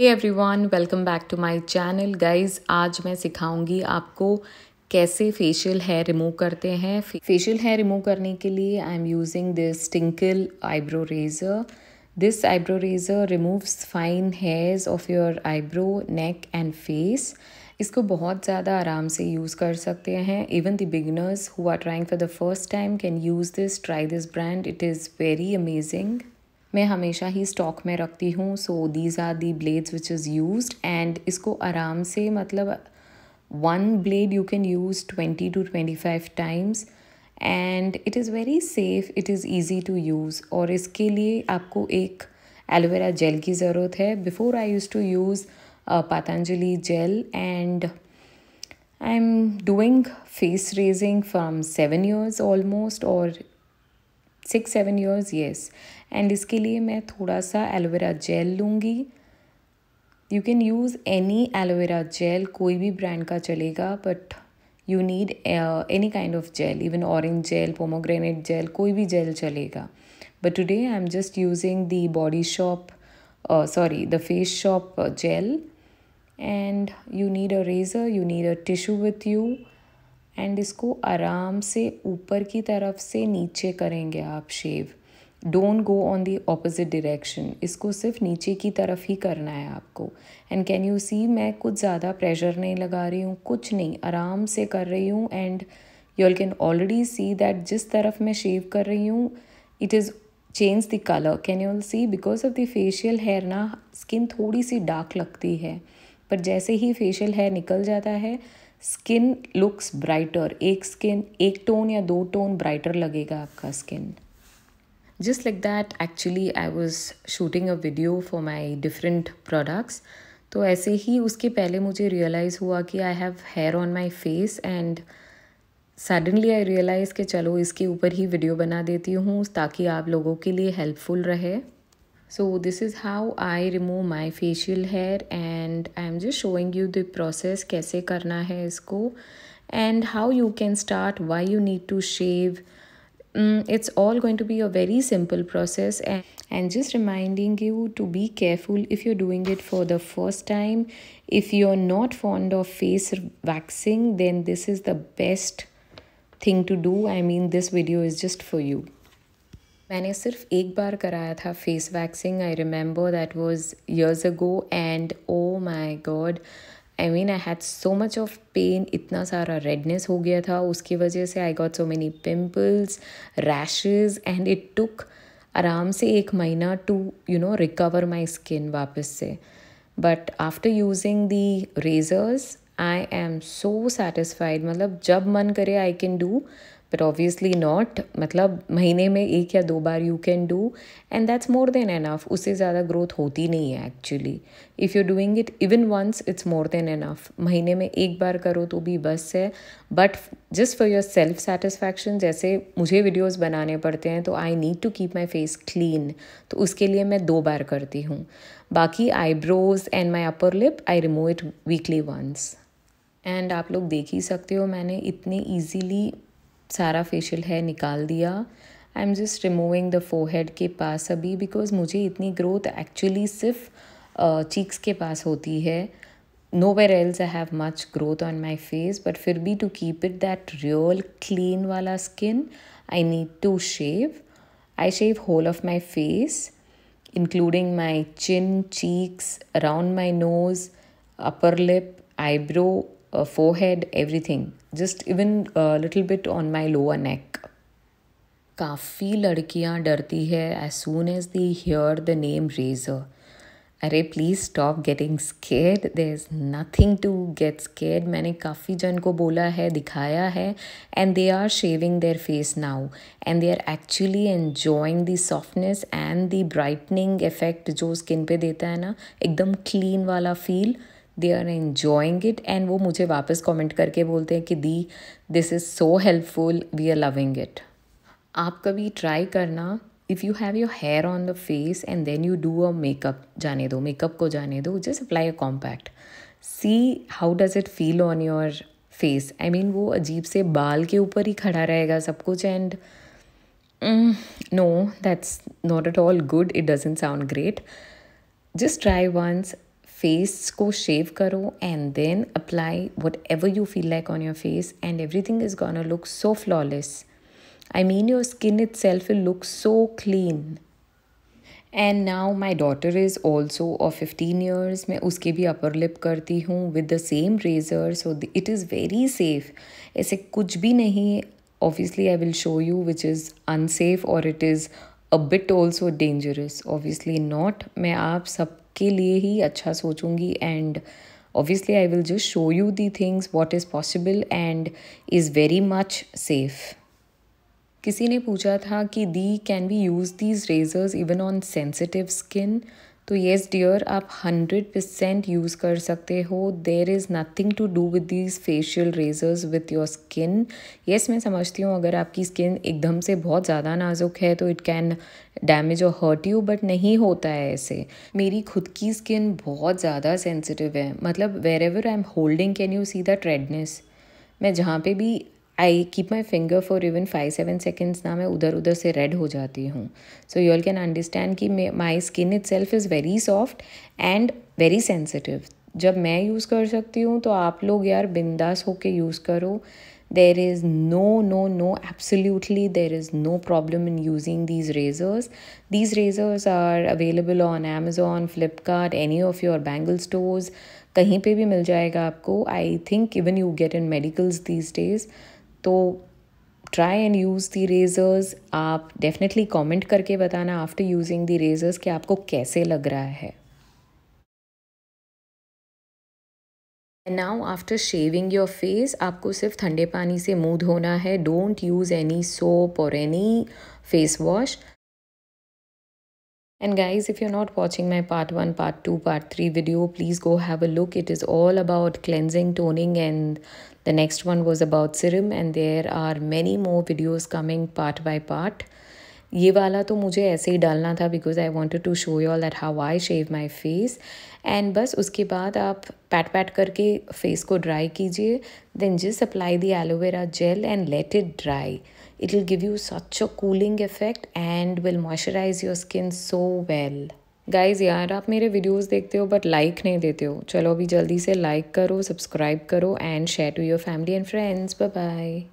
Hey everyone welcome back to my channel guys आज मैं सिखाऊंगी आपको कैसे फेशियल हेयर रिमूव करते हैं फेशियल हेयर रिमूव करने के लिए I am using this Tinkle eyebrow razor this eyebrow razor removes fine hairs of your eyebrow neck and face इसको बहुत ज़्यादा आराम से यूज़ कर सकते हैं even the beginners who are trying for the first time can use this try this brand it is very amazing मैं हमेशा ही स्टॉक में रखती हूँ so these are the blades which is use and इसको आराम से मतलब one blade you can use twenty to twenty five times and it is very safe it is easy to use और इसके लिए आपको एक एलोवेरा जेल की ज़रूरत है before I use to use Patanjali gel and I am doing face razing from seven years almost और six seven years yes and इसके लिए मैं थोड़ा सा एलोवेरा जेल लूँगी you can use any aloe vera gel कोई भी ब्रांड का चलेगा but you need any kind of gel even orange gel pomegranate gel कोई भी जेल चलेगा but today I am just using the body shop sorry the Face Shop gel and you need a razor you need a tissue with you and इसको आराम से ऊपर की तरफ से नीचे करेंगे आप shave don't go on the opposite direction इसको सिर्फ नीचे की तरफ ही करना है आपको एंड कैन यू सी मैं कुछ ज़्यादा प्रेशर नहीं लगा रही हूँ कुछ नहीं आराम से कर रही हूँ and you all can already see that जिस तरफ मैं शेव कर रही हूँ it is change the colour can you all see because of the facial hair ना स्किन थोड़ी सी डार्क लगती है पर जैसे ही फेशियल हेयर निकल जाता है स्किन लुक्स ब्राइटर एक स्किन एक टोन या दो टोन ब्राइटर लगेगा आपका skin just like that actually I was shooting a video for my different products तो ऐसे ही उसके पहले मुझे रियलाइज़ हुआ कि I have hair on my face and suddenly I realise कि चलो इसके ऊपर ही वीडियो बना देती हूँ ताकि आप लोगों के लिए हेल्पफुल रहे so this is how I remove my facial hair and I am just showing you the process कैसे करना है इसको and how you can start why you need to shave Mm, it's all going to be a very simple process and, and just reminding you to be careful if you're doing it for the first time if you're not fond of face waxing then this is the best thing to do i mean this video is just for you मैंने सिर्फ एक बार कराया था face waxing I remember that was years ago and oh my god I mean I had so much of pain इतना सारा redness हो गया था उसकी वजह से I got so many pimples rashes and it took आराम से एक महीना to you know recover my skin वापस से but after using the razors I am so satisfied मतलब जब मन करे I can do but obviously not मतलब महीने में एक या दो बार you can do and that's more than enough उससे ज़्यादा ग्रोथ होती नहीं है actually if you doing it even once it's more than enough महीने में एक बार करो तो भी बस है but just for your self satisfaction जैसे मुझे वीडियोज़ बनाने पड़ते हैं तो I need to keep my face clean तो उसके लिए मैं दो बार करती हूँ बाकी eyebrows and my upper lip I remove it weekly once and आप लोग देख ही सकते हो मैंने इतने ईजीली सारा फेशियल है निकाल दिया I am just removing the forehead के पास अभी बिकॉज मुझे इतनी ग्रोथ एक्चुअली सिर्फ चीक्स के पास होती है nowhere else I have much growth on my face but फिर भी to keep it that real clean वाला skin I need to shave I shave whole of my face including my chin cheeks around my nose upper lip eyebrow uh, forehead, everything. Just even a little bit on my lower neck. काफ़ी लड़कियाँ डरती है as soon as they hear the name razor अरे please stop getting scared there is nothing to get scared मैंने काफ़ी जन को बोला है दिखाया है and they are shaving their face now and they are actually enjoying the softness and the brightening effect जो स्किन पे देता है ना एकदम क्लीन वाला feel they are enjoying it and वो मुझे वापस कमेंट करके बोलते हैं कि the this is so helpful we are loving it आप कभी ट्राई करना if you have your hair on the face and then you do a makeup जाने दो मेकअप को जाने दो just apply a compact see how does it feel on your face I mean वो अजीब से बाल के ऊपर ही खड़ा रहेगा सब कुछ and no that's not at all good it doesn't sound great just try once face को शेव करो and then apply whatever you feel like on your face and everything is gone a look so flawless mean your skin skin self इ look so clean and now my daughter is also of fifteen years मैं उसके भी upper lip करती हूँ with the same razor so it is very safe ऐसे कुछ भी नहीं obviously I will show you which is unsafe और it is a bit also dangerous obviously not मैं आप सब के लिए ही अच्छा सोचूंगी and obviously I will just show you the things what is possible and is very much safe किसी ने पूछा था कि they can be use these razors even on sensitive skin तो येस डियर आप हंड्रेड परसेंट यूज़ कर सकते हो there is nothing to do with these facial razors with your skin yes मैं समझती हूँ अगर आपकी स्किन एकदम से बहुत ज़्यादा नाजुक है तो इट कैन डैमेज और हर्ट यू बट नहीं होता है ऐसे मेरी खुद की स्किन बहुत ज़्यादा सेंसिटिव है मतलब wherever I am holding can you see that redness मैं जहाँ पे भी I keep my finger for even five seven seconds ना मैं उधर उधर से रेड हो जाती हूँ so you all can understand कि my skin itself is very soft and very sensitive जब मैं यूज़ कर सकती हूँ तो आप लोग यार बिंदास होके यूज़ करो there is no no no absolutely there is no problem in using these razors these razors are available on amazon Flipkart any of your bangle stores कहीं पर भी मिल जाएगा आपको I think even you get in medicals these days तो try and use the razors आप definitely comment करके बताना आफ्टर यूजिंग दी रेज़र्स कि आपको कैसे लग रहा है and now after shaving your face आपको सिर्फ ठंडे पानी से मुंह धोना है डोंट यूज़ एनी सोप और any face wash And guys, if you're not watching my part 1, part 2, part 3 video, please go have a look. It is all about cleansing, toning and the next one was about serum and there are many more videos coming part by part. ये वाला तो मुझे ऐसे ही डालना था because I wanted to show you all that how I shave my face and बस उसके बाद आप पैट पैट करके फेस को ड्राई कीजिए then just apply the aloe vera gel and let it dry it will give you such a cooling effect and will moisturise your skin so well guys यार आप मेरे वीडियोज़ देखते हो but like नहीं देते हो चलो अभी जल्दी से लाइक करो सब्सक्राइब करो and share to your family and friends bye bye